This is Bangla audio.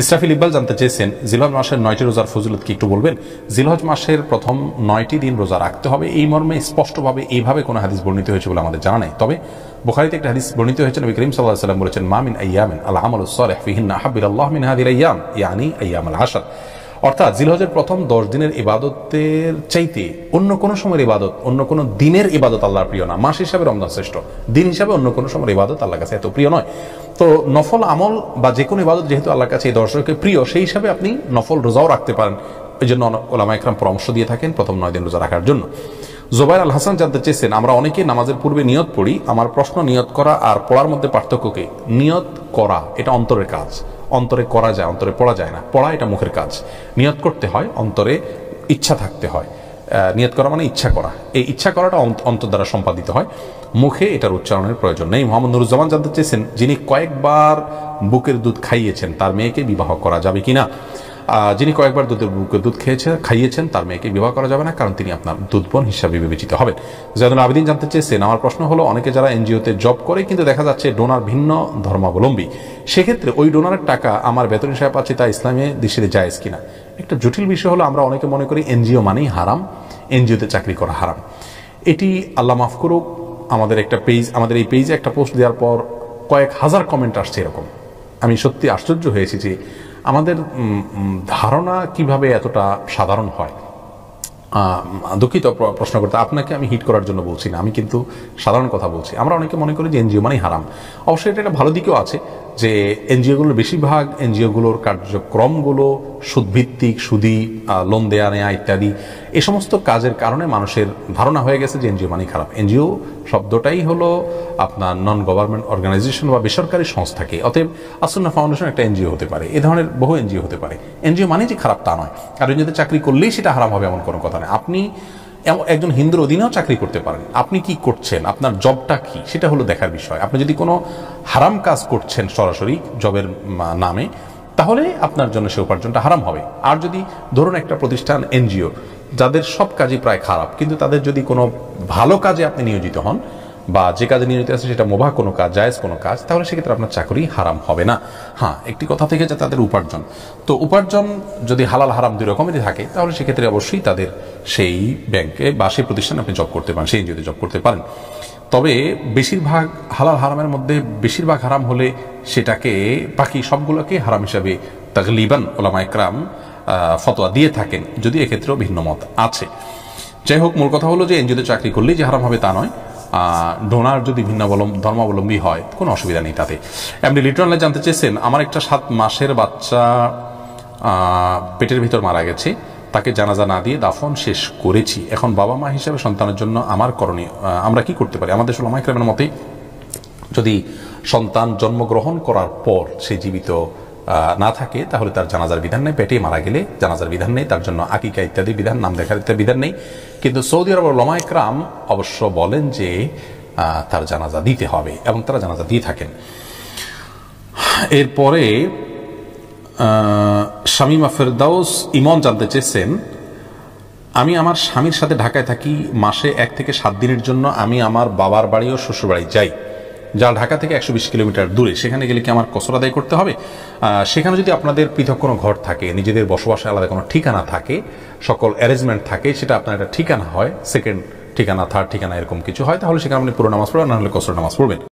ইসরাফিল ইকবাল জানতে চেয়েছেন জিলহজ মাসের নয়টি রোজার ফজিলত কি একটু বলবেন জিলহজ মাসের প্রথম নয়টি দিন রোজা রাখতে হবে এই মর্মে স্পষ্টভাবে এইভাবে কোনো হাদিস বর্ণিত হয়েছে বলে আমাদের জানা নেই তবে বোখারিতে একটা হাদিস বর্ণিত হয়েছে নবী করিম সাল্লাহ সাল্লাম বলেছেন মামিন আয়ামিন আল আমল সলেহ ফিহিন আহাবিল আল্লাহ মিন হাদির আয়াম ইয়ানি আয়াম আল আসাদ অর্থাৎ জিলহজের প্রথম দশ দিনের ইবাদতের চাইতে অন্য কোনো সময়ের ইবাদত অন্য কোনো দিনের ইবাদত আল্লাহর প্রিয় না মাস হিসাবে রমজান শ্রেষ্ঠ দিন হিসাবে অন্য কোনো সময়ের ইবাদত আল্লাহর কাছে এত প্রিয় নয় তো নফল আমল বা যে কোনো ইবাদত যেহেতু আল্লাহর কাছে এই দর্শকের প্রিয় সেই হিসাবে আপনি নফল রোজাও রাখতে পারেন এই জন্য ওলামা একরাম পরামর্শ দিয়ে থাকেন প্রথম নয় দিন রোজা রাখার জন্য জোবাইর আল হাসান জানতে চেয়েছেন আমরা অনেকে নামাজের পূর্বে নিয়ত পড়ি আমার প্রশ্ন নিয়ত করা আর পড়ার মধ্যে পার্থক্য কি নিয়ত করা এটা অন্তরের কাজ অন্তরে করা যায় অন্তরে পড়া যায় না পড়া এটা মুখের কাজ নিয়ত করতে হয় অন্তরে ইচ্ছা থাকতে হয় নিয়ত করা মানে ইচ্ছা করা এই ইচ্ছা করাটা অন্তর দ্বারা সম্পাদিত হয় মুখে এটার উচ্চারণের প্রয়োজন নেই মোহাম্মদ নুরুজ্জামান জানতে চেয়েছেন যিনি কয়েকবার বুকের দুধ খাইয়েছেন তার মেয়েকে বিবাহ করা যাবে কিনা যিনি কয়েকবার দুধের দুধ খেয়েছেন খাইয়েছেন তার মেয়েকে বিবাহ করা যাবে না কারণ তিনি আপনার বোন হিসাবে বিবেচিত হবেন জয়দুল আবেদিন জানতে চেয়েছেন আমার প্রশ্ন হলো অনেকে যারা এনজিওতে জব করে কিন্তু দেখা যাচ্ছে ডোনার ভিন্ন ধর্মাবলম্বী সেক্ষেত্রে ওই ডোনারের টাকা আমার বেতন হিসাবে পাচ্ছি তা ইসলামে দেশের জায়েজ কিনা একটা জটিল বিষয় হলো আমরা অনেকে মনে করি এনজিও মানেই হারাম এনজিওতে চাকরি করা হারাম এটি আল্লাহ মাফ করুক আমাদের একটা পেজ আমাদের এই পেজে একটা পোস্ট দেওয়ার পর কয়েক হাজার কমেন্ট আসছে এরকম আমি সত্যি আশ্চর্য হয়েছি যে আমাদের ধারণা কিভাবে এতটা সাধারণ হয় দুঃখিত প্রশ্ন করতে আপনাকে আমি হিট করার জন্য বলছি না আমি কিন্তু সাধারণ কথা বলছি আমরা অনেকে মনে করি যে এনজিও মানেই হারাম অবশ্যই এটা একটা ভালো দিকেও আছে যে এনজিওগুলোর বেশিরভাগ এনজিওগুলোর কার্যক্রমগুলো সুদভিত্তিক সুদি লোন দেয়া নেয়া ইত্যাদি এ সমস্ত কাজের কারণে মানুষের ধারণা হয়ে গেছে যে এনজিও মানে খারাপ এনজিও শব্দটাই হলো আপনার নন গভর্নমেন্ট অর্গানাইজেশন বা বেসরকারি সংস্থাকে অতএব আসন্না ফাউন্ডেশন একটা এনজিও হতে পারে এ ধরনের বহু এনজিও হতে পারে এনজিও মানে যে খারাপ তা নয় কারণ এনজিওতে চাকরি করলেই সেটা হারাম হবে এমন কোনো কথা নয় আপনি একজন হিন্দুর অধীনেও চাকরি করতে পারেন আপনি কি করছেন আপনার জবটা কি সেটা হলো দেখার বিষয় আপনি যদি কোনো হারাম কাজ করছেন সরাসরি জবের নামে তাহলে আপনার জন্য সে উপার্জনটা হারাম হবে আর যদি ধরুন একটা প্রতিষ্ঠান এনজিও যাদের সব কাজই প্রায় খারাপ কিন্তু তাদের যদি কোনো ভালো কাজে আপনি নিয়োজিত হন বা যে কাজে নিয়োজিত আছে সেটা মোবাহ কোনো কাজ জায়েজ কোনো কাজ তাহলে সেক্ষেত্রে আপনার চাকরি হারাম হবে না হ্যাঁ একটি কথা থেকে যে তাদের উপার্জন তো উপার্জন যদি হালাল হারাম দুই রকমেরই থাকে তাহলে সেক্ষেত্রে অবশ্যই তাদের সেই ব্যাংকে বা সেই প্রতিষ্ঠানে আপনি জব করতে পারেন সেই এনজিওতে জব করতে পারেন তবে বেশিরভাগ হালাল হারামের মধ্যে বেশিরভাগ হারাম হলে সেটাকে বাকি সবগুলোকে হারাম হিসাবে লিবান ওলামা একরাম ফতোয়া দিয়ে থাকেন যদি এক্ষেত্রেও ভিন্ন মত আছে যাই হোক মূল কথা হলো যে এনজিওতে চাকরি করলেই যে হারাম হবে তা নয় ডোনার যদি ভিন্নাবলম্ব ধর্মাবলম্বী হয় কোনো অসুবিধা নেই তাতে এমনি লিটনলে জানতে চেয়েছেন আমার একটা সাত মাসের বাচ্চা পেটের ভিতর মারা গেছে তাকে জানাজা না দিয়ে দাফন শেষ করেছি এখন বাবা মা হিসেবে সন্তানের জন্য আমার করণীয় আমরা কি করতে পারি আমাদের সুলামাইক্রামের মতে যদি সন্তান জন্মগ্রহণ করার পর সে জীবিত না থাকে তাহলে তার জানাজার বিধান নেই পেটে মারা গেলে জানাজার বিধান নেই তার জন্য আকিকা ইত্যাদি বিধান নাম দেখার ইত্যাদি বিধান নেই কিন্তু সৌদি আরব লমায়করাম অবশ্য বলেন যে তার জানাজা দিতে হবে এবং তারা জানাজা দিয়ে থাকেন এরপরে শামিমা ফেরদাউস ইমন জানতে চেয়েছেন আমি আমার স্বামীর সাথে ঢাকায় থাকি মাসে এক থেকে সাত দিনের জন্য আমি আমার বাবার বাড়ি ও শ্বশুর বাড়ি যাই যা ঢাকা থেকে একশো বিশ কিলোমিটার দূরে সেখানে গেলে কি আমার কসর আদায় করতে হবে সেখানে যদি আপনাদের পৃথক কোনো ঘর থাকে নিজেদের বসবাসে আলাদা কোনো ঠিকানা থাকে সকল অ্যারেঞ্জমেন্ট থাকে সেটা আপনার একটা ঠিকানা হয় সেকেন্ড ঠিকানা থার্ড ঠিকানা এরকম কিছু হয় তাহলে সেখানে আপনি পুরো নামাজ পড়বেন না হলে কসর নামাজ পড়বেন